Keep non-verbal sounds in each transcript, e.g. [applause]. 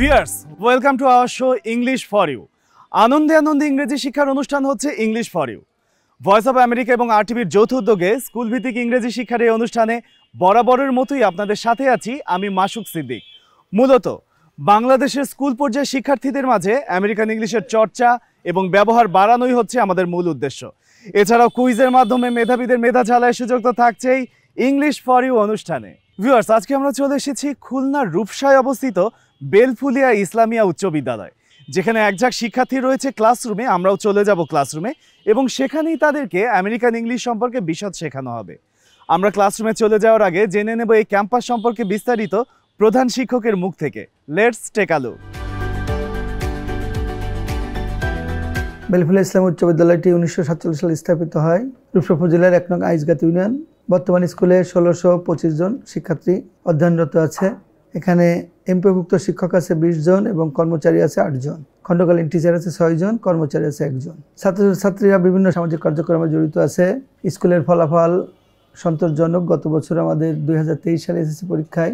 Viewers welcome to our show English for you আনন্দে আনন্দে ইংরেজি শিক্ষার অনুষ্ঠান হচ্ছে English for you voice of America এবং আরটিভির যৌথ উদ্যোগে স্কুলভিত্তিক ইংরেজি শিক্ষার এই অনুষ্ঠানে বরাবরের মতোই আপনাদের সাথে আছি আমি মাসুক সিদ্দিক মূলত বাংলাদেশের স্কুল পর্যায়ে শিক্ষার্থীদের মাঝে আমেরিকান ইংলিশের চর্চা এবং ব্যবহার বাড়ানোই হচ্ছে আমাদের মূল উদ্দেশ্য এছাড়াও কুইজের মাধ্যমে মেধাবীদের মেধা ঝালায় সুযোগ তো থাকছেই ইংলিশ ফর ইউ অনুষ্ঠানে ভিউয়ার্স আজকে আমরা চলে এসেছি খুলনার রূপসায় অবস্থিত বেলফুলিয়া ইসলামিয়া উচ্চ বিদ্যালয় যেখানে একঝাক শিক্ষার্থী রয়েছে ক্লাসরুমে আমরাও চলে যাব ক্লাসরুমে এবং সেখানেই তাদেরকে আমেরিকান ইংলিশ সম্পর্কে বিশদ শেখানো হবে আমরা ক্লাসরুমে চলে যাওয়ার আগে জেনে নেব এই ক্যাম্পাস সম্পর্কে বিস্তারিত প্রধান শিক্ষকের মুখ থেকে লেটস টেকালো বেলফুলিয়া ইসলাম উচ্চ বিদ্যালয়টি উনিশশো সাতচল্লিশ সালে স্থাপিত হয় রূপসা জেলার এক নং আইসগাত ইউনিয়ন বর্তমান স্কুলে ষোলোশো পঁচিশ জন শিক্ষার্থী অধ্যয়নরত আছে এখানে এমপিভুক্ত শিক্ষক আছে বিশ জন এবং কর্মচারী আছে আটজন খণ্ডকালীন টিচার আছে ছয়জন কর্মচারী আছে একজন ছাত্রছাত্রীরা বিভিন্ন সামাজিক কার্যক্রমে জড়িত আছে স্কুলের ফলাফল সন্তোষজনক গত বছর আমাদের দুই সালে এসএসসি পরীক্ষায়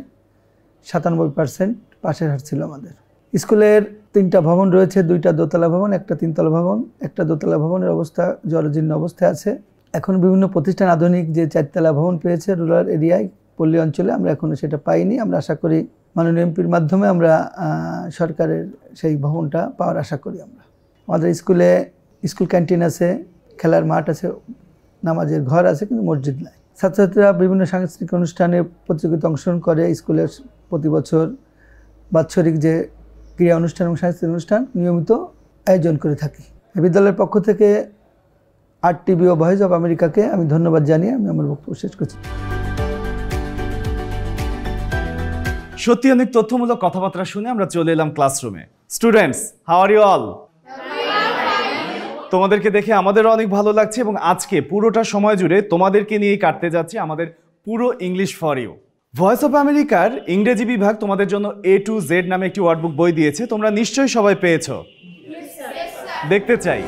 সাতানব্বই পার্সেন্ট পাশের হার ছিল আমাদের স্কুলের তিনটা ভবন রয়েছে দুইটা দোতলা ভবন একটা তিনতলা ভবন একটা দোতলা ভবনের অবস্থা জলজীর্ণ অবস্থায় আছে এখন বিভিন্ন প্রতিষ্ঠান আধুনিক যে চারতলা ভবন পেয়েছে রুরাল এরিয়ায় পল্লী অঞ্চলে আমরা এখনও সেটা পাইনি আমরা আশা করি মাননীয় এমপির মাধ্যমে আমরা সরকারের সেই ভবনটা পাওয়ার আশা করি আমরা আমাদের স্কুলে স্কুল ক্যান্টিন আছে খেলার মাঠ আছে নামাজের ঘর আছে কিন্তু মসজিদ নাই ছাত্রছাত্রীরা বিভিন্ন সাংস্কৃতিক অনুষ্ঠানে প্রতিযোগিতা অংশগ্রহণ করে স্কুলের প্রতি বছর বাৎসরিক যে ক্রীড়া অনুষ্ঠান এবং সাংস্কৃতিক অনুষ্ঠান নিয়মিত আয়োজন করে থাকি বিদ্যালয়ের পক্ষ থেকে আর টিভি ও ভয়েস অব আমেরিকাকে আমি ধন্যবাদ জানিয়ে আমি আমার বক্তব্য শেষ করছি সত্যি অনেক তথ্যমূলক কথাবার্তা শুনে আমরা চলে এলাম ক্লাসরুমে students how are you all তোমাদেরকে দেখে আমাদেরও অনেক ভালো লাগছে এবং আজকে পুরোটা সময় জুড়ে তোমাদেরকে নিয়েই কাটতে যাচ্ছে আমাদের পুরো English for you voice of আমেরিকার ইংরেজি বিভাগ তোমাদের জন্য এ টু জেড নামে একটি ওয়ার্ডবুক বই দিয়েছে তোমরা নিশ্চয়ই সবাই পেয়েছ দেখতে চাই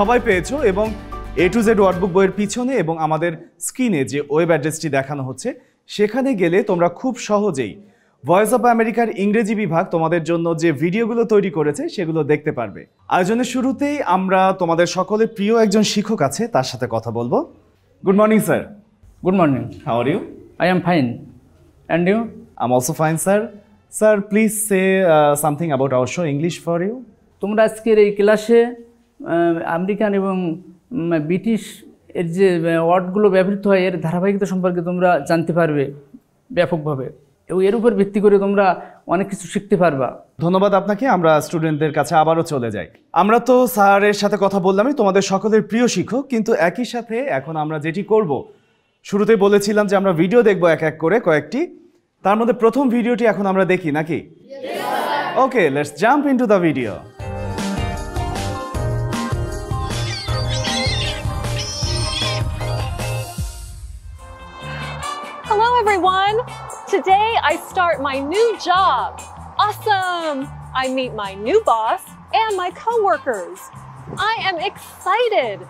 সবাই পেয়েছো এবং এ টু জেড ওয়ার্ডবুক বইয়ের পিছনে এবং আমাদের স্ক্রিনে যে ওয়েব অ্যাড্রেসটি দেখানো হচ্ছে সেখানে গেলে তোমরা খুব সহজেই ভয়েস অফ আমেরিকার ইংরেজি বিভাগ তোমাদের জন্য যে ভিডিওগুলো তৈরি করেছে সেগুলো দেখতে পারবে আয়োজনের শুরুতেই আমরা তোমাদের সকলের প্রিয় একজন শিক্ষক আছে তার সাথে কথা বলবো good morning sir good morning how are you I am fine and you I am also fine sir sir please say something about our show English for you তোমরা আজকের এই ক্লাসে আমেরিকান এবং ব্রিটিশ এর যে ওয়ার্ডগুলো ব্যবহৃত হয় এর ধারাবাহিকতা সম্পর্কে তোমরা জানতে পারবে ব্যাপকভাবে এবং এর উপর ভিত্তি করে তোমরা অনেক কিছু শিখতে পারবা ধন্যবাদ আপনাকে আমরা স্টুডেন্টদের কাছে আবারও চলে যাই আমরা তো স্যারের সাথে কথা বললামই তোমাদের সকলের প্রিয় শিক্ষক কিন্তু একই সাথে এখন আমরা যেটি করব শুরুতে বলেছিলাম যে আমরা ভিডিও দেখব এক এক করে কয়েকটি তার মধ্যে প্রথম ভিডিওটি এখন আমরা দেখি নাকি okay let's jump into the video Today I start my new job. Awesome! I meet my new boss and my coworkers. I am excited,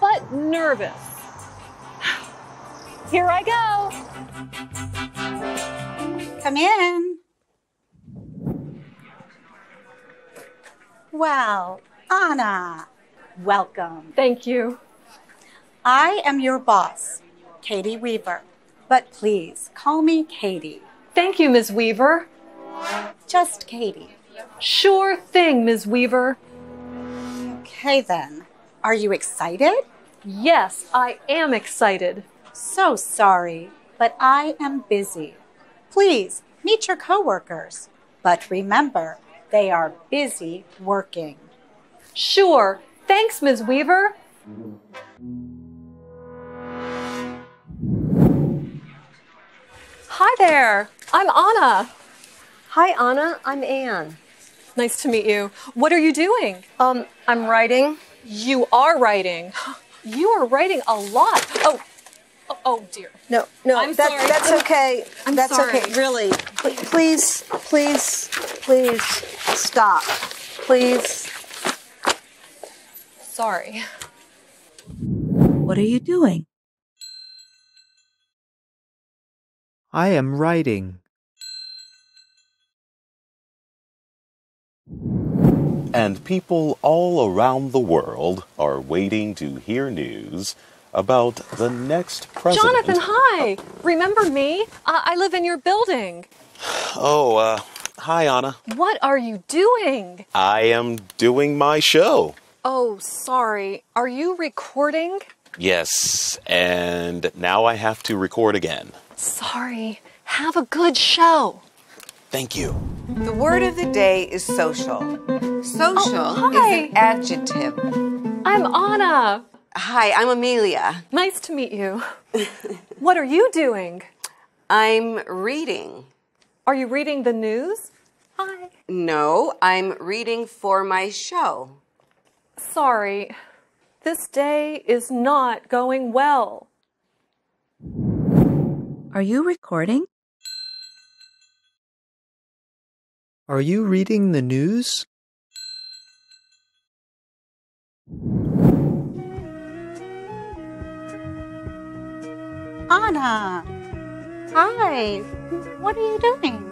but nervous. Here I go. Come in. Well, Anna, welcome. Thank you. I am your boss, Katie Weaver. But please call me Katie. Thank you, Ms. Weaver. Just Katie. Sure thing, Ms. Weaver. Okay then. Are you excited? Yes, I am excited. So sorry, but I am busy. Please meet your coworkers. But remember, they are busy working. Sure. Thanks, Ms. Weaver. Hi there. I'm Anna. Hi, Anna. I'm Anne. Nice to meet you. What are you doing? Um, I'm writing. You are writing. [gasps] You are writing a lot. Oh, oh, oh dear. No, no. I'm that, sorry. That's okay. I'm that's sorry. okay. Really. Please, please, please stop. Please. Sorry. What are you doing? I am writing. And people all around the world are waiting to hear news about the next president. Jonathan, hi. Remember me? I live in your building. Oh, uh, hi, Anna. What are you doing? I am doing my show. Oh, sorry. Are you recording? Yes, and now I have to record again. Sorry. Have a good show. Thank you. The word of the day is social. Social oh, is an adjective. I'm Anna. Hi, I'm Amelia. Nice to meet you. [laughs] what are you doing? I'm reading. Are you reading the news? Hi. No, I'm reading for my show. Sorry. This day is not going well. Are you recording? Are you reading the news? Anna! Hi! What are you doing?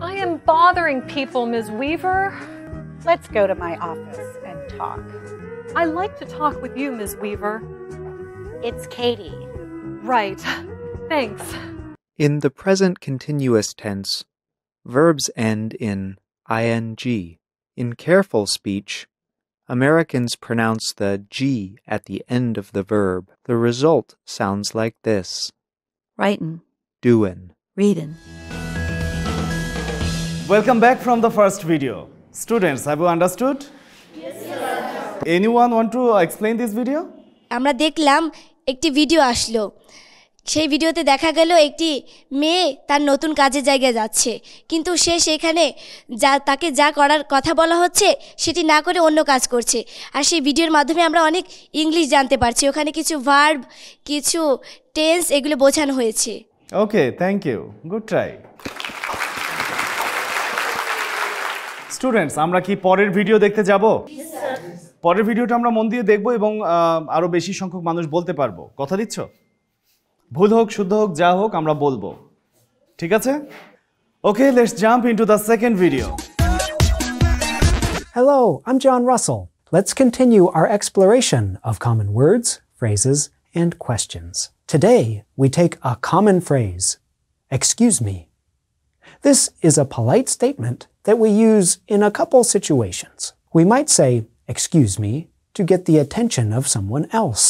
I am bothering people, Ms. Weaver. Let's go to my office and talk. I like to talk with you, Ms. Weaver. It's Katie. Right. Thanks. In the present continuous tense, verbs end in ing. In careful speech, Americans pronounce the g at the end of the verb. The result sounds like this Writin', doin', readin'. Welcome back from the first video. Students, have you understood? Yes, sir. Anyone want to explain this video? আমরা দেখলাম একটি video আসলো সেই ভিডিওতে দেখা গেল একটি মেয়ে তার নতুন কাজের জায়গায় যাচ্ছে কিন্তু সে সেখানে যা তাকে যা করার কথা বলা হচ্ছে সেটি না করে অন্য কাজ করছে আর সেই ভিডিওর মাধ্যমে আমরা অনেক ইংলিশ জানতে পারছি ওখানে কিছু ভার্ব কিছু টেন্স এগুলো বোঝানো হয়েছে okay thank you good try students আমরা কি পরের ভিডিও দেখতে যাব পরের ভিডিওটা আমরা মন দিয়ে দেখব এবং আরও বেশি সংখ্যক মানুষ বলতে পারবো কথা দিচ্ছ ভুল হোক শুদ্ধ হোক যা হোক আমরা বলবো ঠিক আছে okay let's jump into the second video hello I John Russell Let's continue our exploration of common words, phrases, and questions. Today, we take a common phrase, excuse me. This is a polite statement that we use in a couple situations. We might say, excuse me, to get the attention of someone else.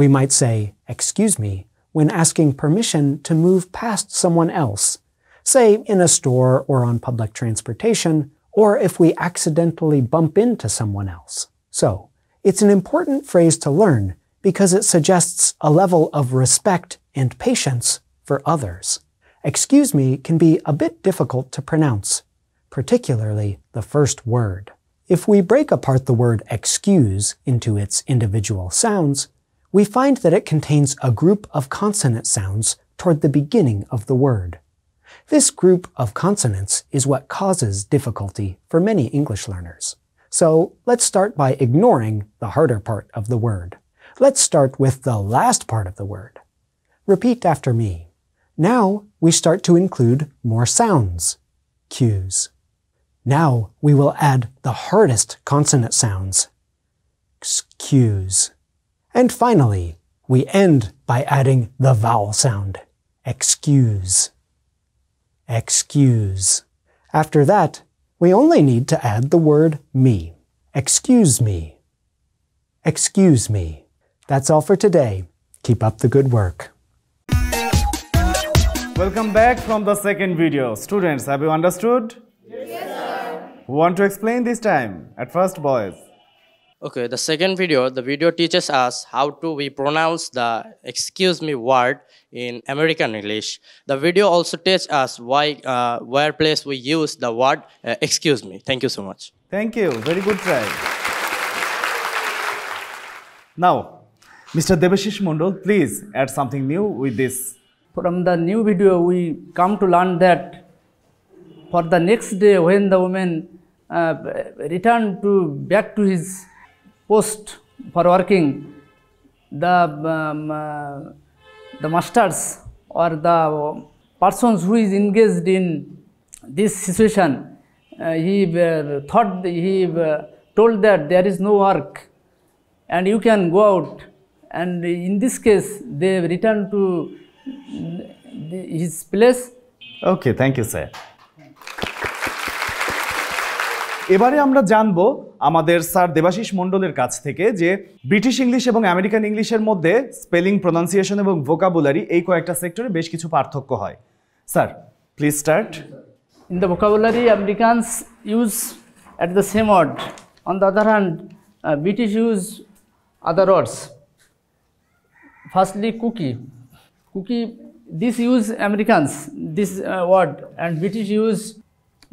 We might say, excuse me, when asking permission to move past someone else, say in a store or on public transportation, or if we accidentally bump into someone else. So, it's an important phrase to learn because it suggests a level of respect and patience for others. Excuse me can be a bit difficult to pronounce, particularly the first word. If we break apart the word excuse into its individual sounds, we find that it contains a group of consonant sounds toward the beginning of the word. This group of consonants is what causes difficulty for many English learners. So let's start by ignoring the harder part of the word. Let's start with the last part of the word. Repeat after me. Now we start to include more sounds, cues. Now we will add the hardest consonant sounds, cues. And finally, we end by adding the vowel sound, excuse. Excuse. After that, we only need to add the word me. Excuse me. Excuse me. That's all for today. Keep up the good work. Welcome back from the second video. Students, have you understood? Yes, sir. Want to explain this time? At first, boys. Okay, the second video, the video teaches us how to we pronounce the excuse me word in American English. The video also teaches us why, uh, where place we use the word uh, excuse me. Thank you so much. Thank you. Very good try. Now, Mr. Debashish Mundal, please add something new with this. From the new video, we come to learn that for the next day when the woman uh, returned to back to his post for working the, um, uh, the masters or the persons who is engaged in this situation, uh, he uh, thought, he uh, told that there is no work and you can go out and in this case they returned to mm, his place. Okay, thank you sir. এবারে আমরা জানব আমাদের sir Debashis মণ্ডলের কাছ থেকে যে British English এবং American ইংলিশের মধ্যে স্পেলিং প্রনাউন্সিয়েশন এবং ভোকাবুলারি এই কয়েকটা সেক্টরে বেশ কিছু পার্থক্য হয় sir please start in the vocabulary Americans use at the same word on the other hand British use other words firstly cookie cookie this use Americans this word and British use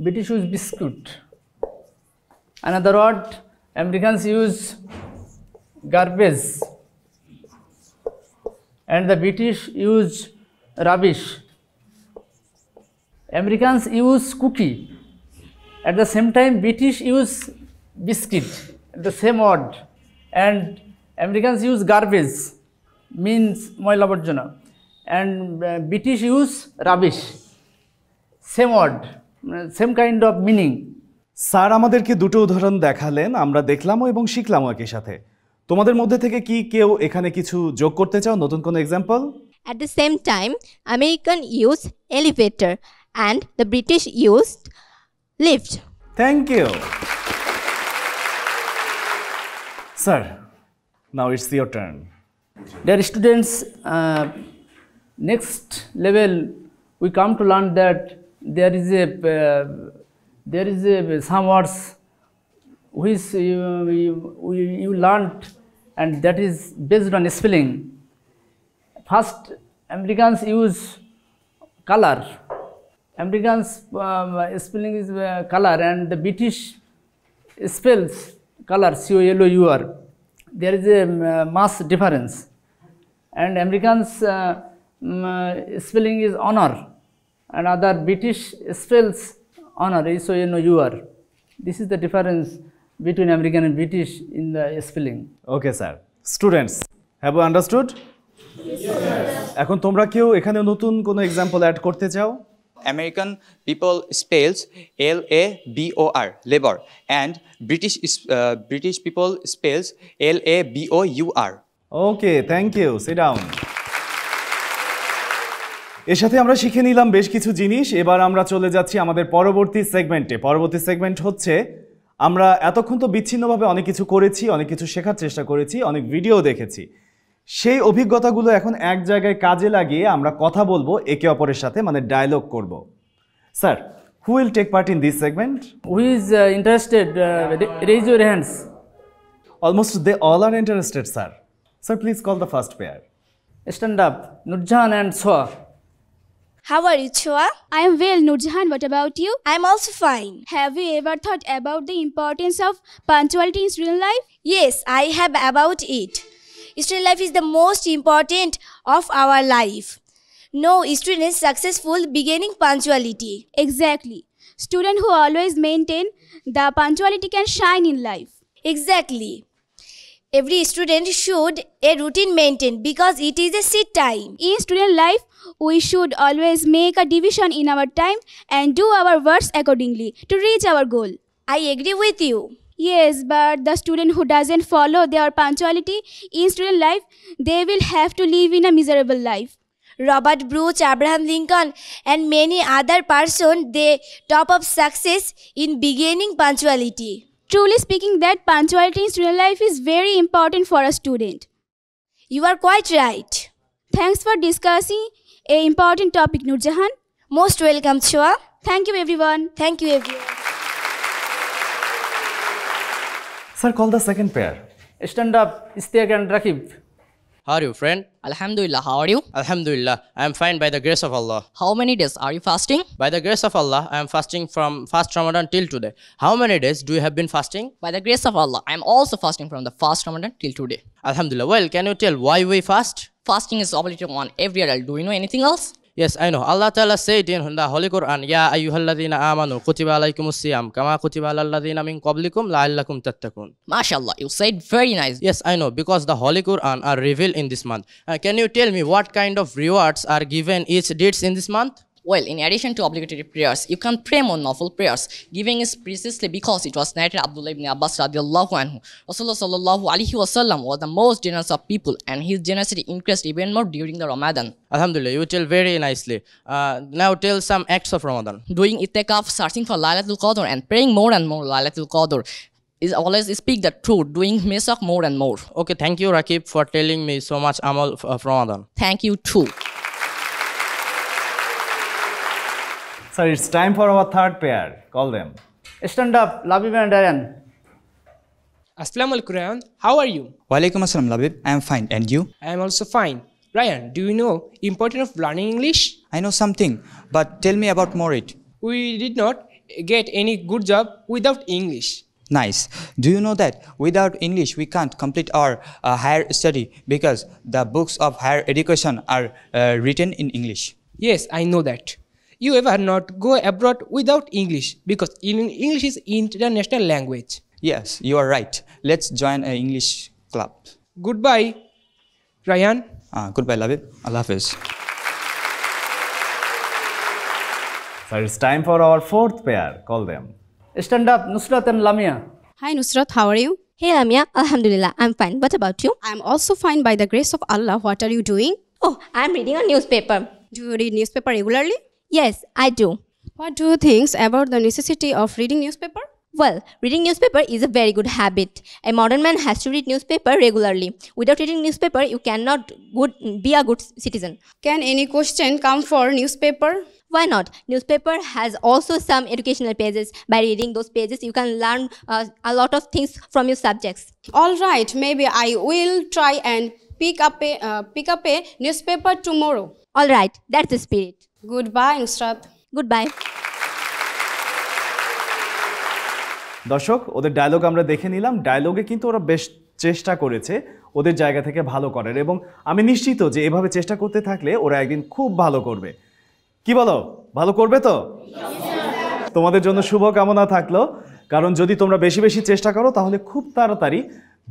British use biscuit Another word, Americans use garbage and the British use rubbish. Americans use cookie. At the same time, British use biscuit, the same word. And Americans use garbage, means moila bhajana. And uh, British use rubbish, same word, same kind of meaning. Sir আমাদেরকে দুটো উদাহরণ দেখালেন আমরা দেখলামও এবং শিখলামও একই সাথে তোমাদের মধ্যে থেকে কি কেউ এখানে কিছু যোগ করতে চাও নতুন কোনো example at the same time American use elevator and the British use lift thank you sir now it's your turn dear students next level we come to learn that there is a there is some words which you, you, you learned and that is based on spelling. First, Americans use color. Americans um, spelling is uh, color and the British spells color C-O-L-O-U-R. There is a um, mass difference and Americans uh, um, spelling is honor and other British spells honor is so you know you are. This is the difference between American and British in the spelling. Okay, sir. Students, have you understood? এখন তোমরা কেউ এখানে নতুন কোনো example add করতে চাও American people spells L A B O R labor and British uh, British people spells L A B O U R. Okay, thank you. Sit এর সাথে আমরা শিখে নিলাম বেশ কিছু জিনিস এবার আমরা চলে যাচ্ছি আমাদের পরবর্তী সেগমেন্টে পরবর্তী সেগমেন্ট হচ্ছে আমরা এতক্ষণ তো বিচ্ছিন্নভাবে অনেক কিছু করেছি অনেক কিছু শেখার চেষ্টা করেছি অনেক ভিডিও দেখেছি সেই অভিজ্ঞতাগুলো এখন এক জায়গায় কাজে লাগিয়ে আমরা কথা বলবো একে অপরের সাথে মানে ডায়লগ করব sir who will take part in this segment who is interested raise your hands almost they all are interested sir sir please call the first pair stand up Nurjahan and সোয়া How are you, Chua? I am well, Nurjahan. What about you? I am also fine. Have you ever thought about the importance of punctuality in student life? Yes, I have about it. Student life is the most important of our life. No student is successful beginning punctuality. Exactly. Student who always maintain the punctuality can shine in life. Exactly every student should a routine maintain because it is a seat time. In student life, we should always make a division in our time and do our works accordingly to reach our goal. I agree with you. Yes, but the student who doesn't follow their punctuality in student life, they will have to live in a miserable life. Robert Bruce, Abraham Lincoln, and many other persons, they top of success in beginning punctuality. Truly speaking, that punctuality in student life is very important for a student. You are quite right. Thanks for discussing a important topic, Nurjahan. Most welcome, Shua. Thank you, everyone. Thank you, everyone. Sir, call the second pair. Stand up, Istek and Rakib. How are you, friend? Alhamdulillah, how are you? Alhamdulillah, I am fine by the grace of Allah. How many days are you fasting? By the grace of Allah, I am fasting from fast Ramadan till today. How many days do you have been fasting? By the grace of Allah, I am also fasting from the fast Ramadan till today. Alhamdulillah, well, can you tell why we fast? Fasting is obligatory on every adult. Do you know anything else? Yes, I know. Allah Ta'ala said in the Holy Quran, Ya ayyuhalladhina amanu kutiba alaykum siyam kama kutiba alalladhina min qablikum la'allakum tattakun. MashaAllah, you said very nice. Yes, I know because the Holy Quran are revealed in this month. Uh, can you tell me what kind of rewards are given each deeds in this month? Well, in addition to obligatory prayers, you can pray more novel prayers. Giving is precisely because it was narrated Abdullah ibn Abbas radiallahu anhu. Rasulullah sallallahu alaihi wasallam was the most generous of people and his generosity increased even more during the Ramadan. Alhamdulillah, you tell very nicely. Uh, now tell some acts of Ramadan. Doing itikaf, searching for Lailatul Qadr and praying more and more Lailatul Qadr is always speak the truth, doing misak more and more. Okay, thank you Rakib for telling me so much Amal from Ramadan. Thank you too. So it's time for our third pair. Call them. Stand up, Labib and Darren. Aslam Al Quran, how are you? Walaikum Assalam Labib, I am fine and you? I am also fine. Ryan, do you know importance of learning English? I know something, but tell me about more it. We did not get any good job without English. Nice. Do you know that without English we can't complete our uh, higher study because the books of higher education are uh, written in English? Yes, I know that you ever not go abroad without English because English is international language. Yes, you are right. Let's join an English club. Goodbye, Ryan. Uh, goodbye, Labib. Allah Hafiz. So it's time for our fourth pair. Call them. Stand up, Nusrat and Lamia. Hi, Nusrat. How are you? Hey, Lamia. Alhamdulillah, I'm fine. What about you? I'm also fine by the grace of Allah. What are you doing? Oh, I'm reading a newspaper. Do you read newspaper regularly? Yes, I do. What do you think about the necessity of reading newspaper? Well, reading newspaper is a very good habit. A modern man has to read newspaper regularly. Without reading newspaper, you cannot good, be a good citizen. Can any question come for newspaper? Why not? Newspaper has also some educational pages. By reading those pages, you can learn uh, a lot of things from your subjects. All right, maybe I will try and pick up a uh, pick up a newspaper tomorrow. All right, that's the spirit. Goodbye Nusrat goodbye দর্শক ওদের dialogue আমরা দেখে নিলাম ডায়লগে কিন্তু ওরা বেশ চেষ্টা করেছে ওদের জায়গা থেকে ভালো করার এবং আমি নিশ্চিত যে এভাবে চেষ্টা করতে থাকলে ওরা একদিন খুব ভালো করবে কি বলো ভালো করবে তো তোমাদের জন্য শুভকামনা থাকলো কারণ যদি তোমরা বেশি বেশি চেষ্টা করো তাহলে খুব তাড়াতাড়ি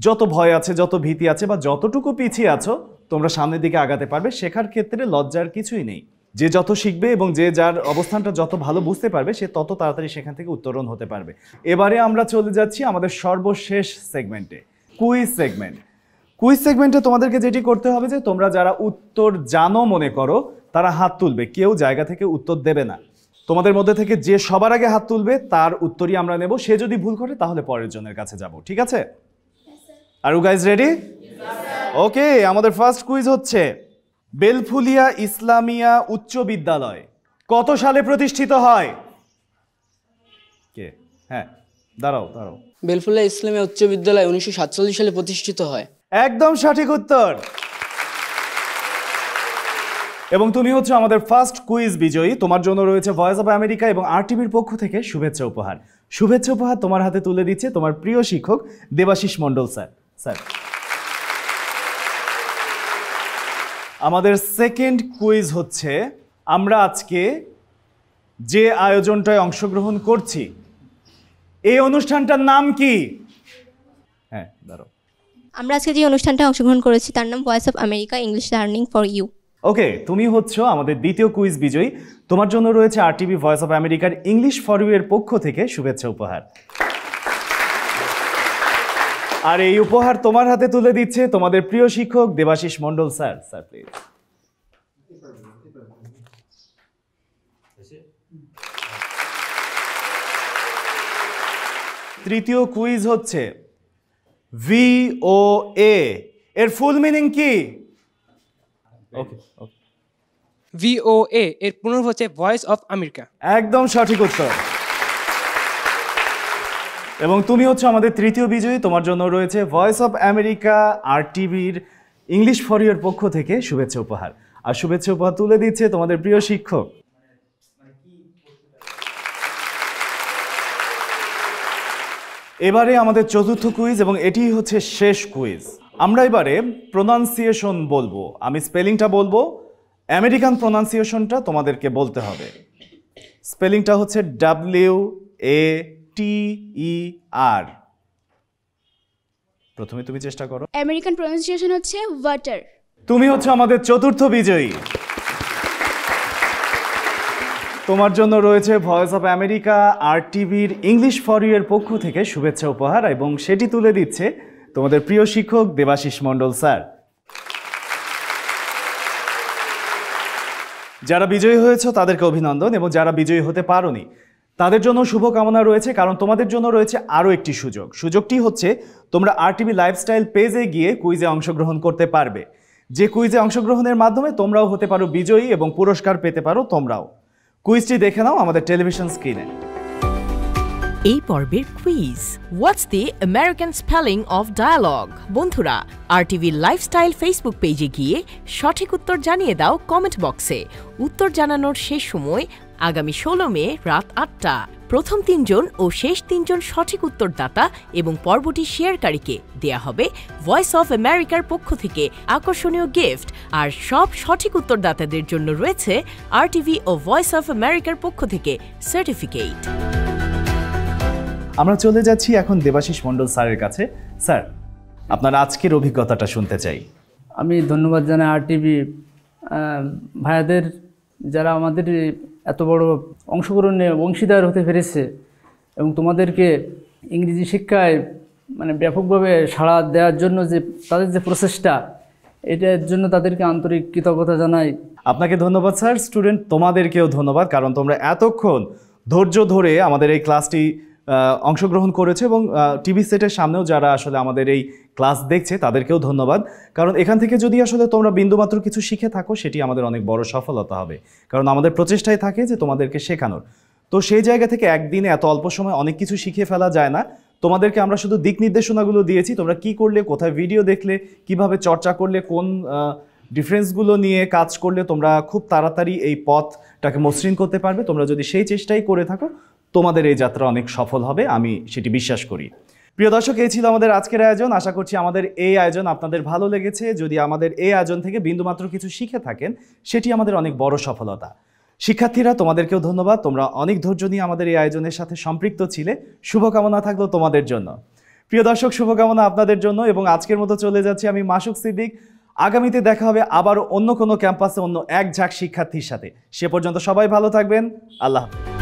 যত ভয় আছে যত ভীতি আছে বা যতটুকু পিছিয়ে আছো তোমরা সামনের দিকে আগাতে পারবে শেখার ক্ষেত্রে লজ্জার কিছুই নেই যে যত শিখবে এবং যে যার অবস্থানটা যত ভালো বুঝতে পারবে সে তত তাড়াতাড়ি সেখান থেকে উত্তরণ হতে পারবে এবারে আমরা চলে যাচ্ছি আমাদের সর্বশেষ সেগমেন্টে কুইজ সেগমেন্ট কুইজ সেগমেন্টে তোমাদেরকে যেটি করতে হবে যে তোমরা যারা উত্তর জানো মনে করো তারা হাত তুলবে কেউ জায়গা থেকে উত্তর দেবে না তোমাদের মধ্যে থেকে যে সবার আগে হাত তুলবে তার উত্তরই আমরা নেব সে যদি ভুল করে তাহলে পরের জনের কাছে যাব ঠিক আছে আর উ গাইজ রেডি ওকে আমাদের ফার্স্ট কুইজ হচ্ছে বেলফুলিয়া ইসলামিয়া উচ্চ বিদ্যালয় কত সালে প্রতিষ্ঠিত হয় কে হ্যাঁ দাঁড়াও দাঁড়াও বেলফুলিয়া ইসলামিয়া উচ্চ বিদ্যালয় উনিশশো সালে প্রতিষ্ঠিত হয় একদম সঠিক উত্তর এবং তুমি হচ্ছে আমাদের ফার্স্ট কুইজ বিজয়ী তোমার জন্য রয়েছে ভয়েস অফ আমেরিকা এবং আর টিভির পক্ষ থেকে শুভেচ্ছা উপহার শুভেচ্ছা উপহার তোমার হাতে তুলে দিচ্ছে তোমার প্রিয় শিক্ষক দেবাশিস মণ্ডল স্যার স্যার আমাদের সেকেন্ড কুইজ হচ্ছে আমরা আজকে যে আয়োজনটায় অংশগ্রহণ করছি এই অনুষ্ঠানটার নাম কি হ্যাঁ ধরো আমরা আজকে যে অনুষ্ঠানটা অংশগ্রহণ করেছি তার নাম voice of America English learning for you okay তুমি হচ্ছ আমাদের দ্বিতীয় কুইজ বিজয়ী তোমার জন্য রয়েছে টিভি ভয়েস অফ আমেরিকার ইংলিশ ফর ইউ এর পক্ষ থেকে শুভেচ্ছা উপহার আর এই উপহার তোমার হাতে তুলে দিচ্ছে তোমাদের প্রিয় শিক্ষক Debashis Mondal sir sir please তৃতীয় কুইজ হচ্ছে ভি ও এ এর ফুল মিনিং কি ওকে ও এ এর পুনর্ভ হচ্ছে ভয়েস অফ আমেরিকা একদম সঠিক উত্তর এবং তুমি হচ্ছে আমাদের তৃতীয় বিজয়ী তোমার জন্য রয়েছে ভয়েস অফ আমেরিকা আর টিভির ইংলিশ ফর ফরিওর পক্ষ থেকে শুভেচ্ছা উপহার আর শুভেচ্ছা উপহার তুলে দিচ্ছে তোমাদের প্রিয় শিক্ষক এবারে আমাদের চতুর্থ কুইজ এবং এটি হচ্ছে শেষ কুইজ আমরা এবারে প্রোনাউন্সিয়েশন বলবো আমি স্পেলিংটা বলবো আমেরিকান প্রোনাউন্সিয়েশনটা তোমাদেরকে বলতে হবে স্পেলিংটা হচ্ছে ডাব্লিউ এ টি ই আর প্রথমে তুমি চেষ্টা করো আমেরিকান প্রনাউন্সিয়েশন হচ্ছে ওয়াটার তুমি হচ্ছে আমাদের চতুর্থ বিজয়ী তোমার জন্য রয়েছে ভয়েস অফ আমেরিকা আর টিভির ইংলিশ ফর ইউর পক্ষ থেকে শুভেচ্ছা উপহার এবং সেটি তুলে দিচ্ছে তোমাদের প্রিয় শিক্ষক দেবাশিস মণ্ডল স্যার যারা বিজয়ী হয়েছে তাদেরকে অভিনন্দন এবং যারা বিজয়ী হতে পারোনি তাদের জন্য শুভকামনা রয়েছে কারণ তোমাদের জন্য রয়েছে আরও একটি সুযোগ সুযোগটি হচ্ছে তোমরা আরটিভি লাইফস্টাইল পেজে গিয়ে কুইজে অংশগ্রহণ করতে পারবে যে কুইজে অংশগ্রহণের মাধ্যমে তোমরাও হতে পারো বিজয়ী এবং পুরস্কার পেতে পারো তোমরাও কুইজটি দেখে নাও আমাদের টেলিভিশন স্ক্রিনে এই পর্বের quiz what's the American spelling of dialogue বন্ধুরা আর টিভি লাইফস্টাইল ফেসবুক পেজে গিয়ে সঠিক উত্তর জানিয়ে দাও কমেন্ট বক্সে উত্তর জানানোর শেষ সময় আগামী ষোলো মে রাত আটটা প্রথম তিনজন ও শেষ তিনজন সঠিক উত্তরদাতা এবং পর্বটি শেয়ারকারীকে দেয়া হবে ভয়েস অফ আমেরিকার পক্ষ থেকে আকর্ষণীয় গিফট আর সব সঠিক উত্তরদাতাদের জন্য রয়েছে আরটিভি ও ভয়েস অফ আমেরিকার পক্ষ থেকে সার্টিফিকেট আমরা চলে যাচ্ছি এখন দেবাশিস মণ্ডল স্যারের কাছে স্যার আপনার আজকের অভিজ্ঞতাটা শুনতে চাই আমি ধন্যবাদ জানাই টিভি ভাইয়াদের যারা আমাদের এত বড় অংশগ্রহণে অংশীদার হতে পেরেছে এবং তোমাদেরকে ইংরেজি শিক্ষায় মানে ব্যাপকভাবে সাড়া দেওয়ার জন্য যে তাদের যে প্রচেষ্টা এটার জন্য তাদেরকে আন্তরিক কৃতজ্ঞতা জানাই আপনাকে ধন্যবাদ স্যার স্টুডেন্ট তোমাদেরকেও ধন্যবাদ কারণ তোমরা এতক্ষণ ধৈর্য ধরে আমাদের এই ক্লাসটি অংশগ্রহণ করেছে এবং টিভি সেটের সামনেও যারা আসলে আমাদের এই ক্লাস দেখছে তাদেরকেও ধন্যবাদ কারণ এখান থেকে যদি আসলে তোমরা বিন্দুমাত্র কিছু শিখে থাকো সেটি আমাদের অনেক বড় সফলতা হবে কারণ আমাদের প্রচেষ্টায় থাকে যে তোমাদেরকে শেখানোর তো সেই জায়গা থেকে একদিনে এত অল্প সময় অনেক কিছু শিখিয়ে ফেলা যায় না তোমাদেরকে আমরা শুধু দিক নির্দেশনাগুলো দিয়েছি তোমরা কি করলে কোথায় ভিডিও দেখলে কিভাবে চর্চা করলে কোন ডিফারেন্সগুলো নিয়ে কাজ করলে তোমরা খুব তাড়াতাড়ি এই পথটাকে মসৃণ করতে পারবে তোমরা যদি সেই চেষ্টাই করে থাকো তোমাদের এই যাত্রা অনেক সফল হবে আমি সেটি বিশ্বাস করি প্রিয় দর্শক এই ছিল আমাদের আজকের আয়োজন আশা করছি আমাদের এই আয়োজন আপনাদের ভালো লেগেছে যদি আমাদের এই আয়োজন থেকে বিন্দুমাত্র কিছু শিখে থাকেন সেটি আমাদের অনেক বড় সফলতা শিক্ষার্থীরা তোমাদেরকেও ধন্যবাদ তোমরা অনেক ধৈর্য নিয়ে আমাদের এই আয়োজনের সাথে সম্পৃক্ত ছিলে শুভকামনা থাকলো তোমাদের জন্য প্রিয় দর্শক শুভকামনা আপনাদের জন্য এবং আজকের মতো চলে যাচ্ছি আমি মাসুক সিদ্দিক আগামীতে দেখা হবে আবারও অন্য কোনো ক্যাম্পাসে অন্য এক ঝাঁক শিক্ষার্থীর সাথে সে পর্যন্ত সবাই ভালো থাকবেন আল্লাহ হাফিজ